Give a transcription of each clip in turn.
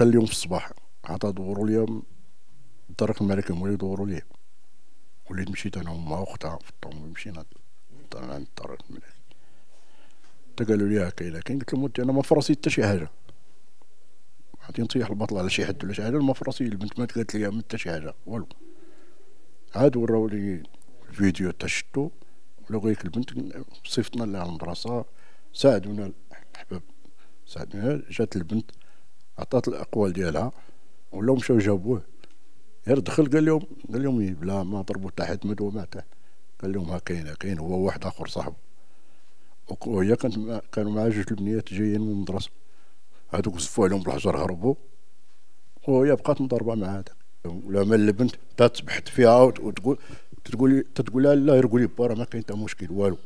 حتى اليوم في الصباح عطا دورو ليا الطريق الملكي مولي دورو ليا وليت مشيت انا وما اختها في الطوموبيل مشينا طلعنا الطريق الملكي حتى قالوا لي هكا الا كاين قلت لهم انا ما فراسي حتى شي حاجه غادي نطيح البطل على شي حد ولا شي حاجه ما فراسي البنت ما قالت لي ما حتى شي حاجه والو عاد وراو لي الفيديو تا شتو ولا غيك البنت صيفطنا لها المدرسه ساعدونا الحباب ساعدونا جات البنت عطات الاقوال ديالها ولاو مشاو جابوه غير دخل قال لهم قال لهم إيه، بلا ما ضربوا حتى حد مد وما قال لهم ها كاين كاين هو واحد اخر صاحبه وهي كانت مع كانوا مع جوج البنيات جايين من المدرسه هادوك زفوا عليهم بالحجر هربوا وهي بقات مضربه مع هذاك لما البنت تتبحت فيها وتقول تتقول تتقول لا يرقوا لي با راه ما كاين حتى مشكل والو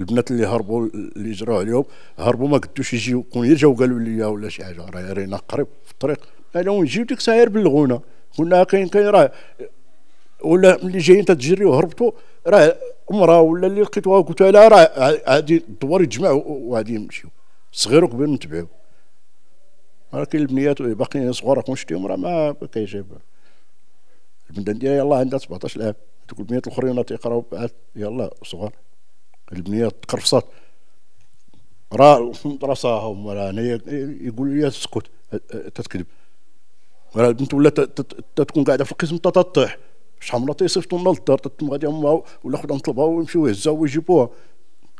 البنات اللي هربوا اللي جراو عليهم هربوا ما قدوش يجيو كون غير جاو قالوا لي ولا شي حاجه راه رينا قريب في الطريق انا ونجيو ديك الساعه بلغونا قلنا كاين كاين راه ولا ملي جايين تتجري وهربتوا راه امراه ولا اللي لقيتوها قلت لها راه غادي الدوار يتجمعوا وغادي يمشيو صغير وكبير نتبعو راه كاين البنيات باقيين صغار كون شتيهم راه ما كيجيب البنت ديالي يلاه عندها 17 عام دوك البنيات الاخرين تيقراو بعد يلاه صغار البنيه تقرفصت راه راساهم ولا هنايا يقولوا لي تسكت تتكذب ولا البنت ولا تكون قاعده في القسم تطيح شحال مرة تيصيفطوا لنا للدار تتم غادي امها ولا خدها نطلبها ويمشيو يهزها ويجيبوها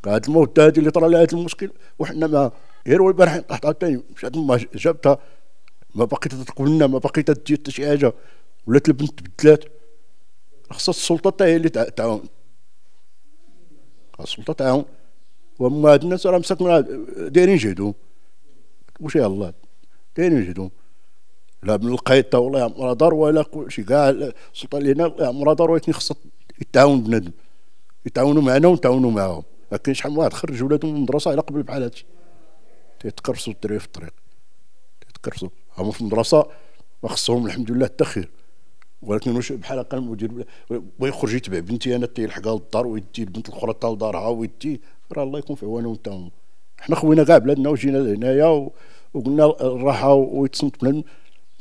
هاد الموت هادي اللي طرا لها هاد المشكل وحنا معاها غير البارح طحتها تاني مشات ما جابتها ما باقي تتقبلنا ما بقيت تدير حتى شي حاجه ولات البنت تبدلات خصها السلطه حتى هي اللي تعاون السلطه تعاون وما هاد الناس راه مساكن دايرين جهدهم واش يا الله دايرين جهدهم لا من القيطه ولا عمرها دار ولا شيء كاع السلطه اللي هنا عمرها دار ولكن خاصها يتعاون بنادم يتعاونوا معنا ونتعاونوا معاهم ما كاين شحال من واحد خرج ولادهم من المدرسه على قبل بحال هادشي تيتكرسوا الدراري في الطريق تيتكرسوا هما في المدرسه ما خصهم الحمد لله حتى خير ولكن واش بحال هكا المدير ويخرج يتبع بنتي انا تيلحقها للدار ويدي البنت الاخرى حتى لدارها ويدي راه الله يكون في عوانهم وانت هما حنا خوينا كاع بلادنا وجينا لهنايا وقلنا الراحه ويتصنت بلاد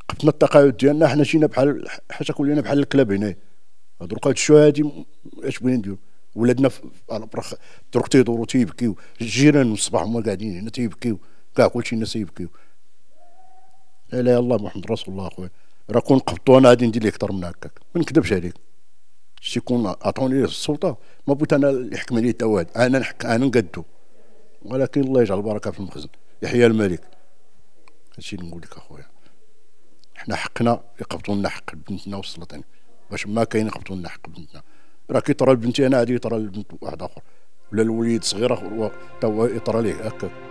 قبنا التقاعد ديالنا حنا جينا بحال حاجه كلنا بحال الكلاب هنايا دروك هاد الشويه هادي اش بغينا نديرو ولادنا برخ دروك تيدورو تيبكيو الجيران من الصباح هما قاعدين هنا تيبكيو كاع كلشي الناس تيبكيو لا اله الا الله محمد رسول الله اخويا راه كون قبطو انا غادي ندير ليه اكثر من هكاك ما نكذبش عليك شتي كون عطوني السلطه ما بغيت انا يحكم عليه حتى واحد انا نحك انا نقدو ولكن الله يجعل البركه في المخزن يحيى الملك هادشي اللي نقول لك اخويا حنا حقنا يقبطوا لنا حق بنتنا والسلطان باش ما كاين يقبطوا لنا حق بنتنا راه كيطرى لبنتي انا غادي يطرى لبنت واحد اخر ولا الوليد صغير اخر تا هو يطرى ليه هكاك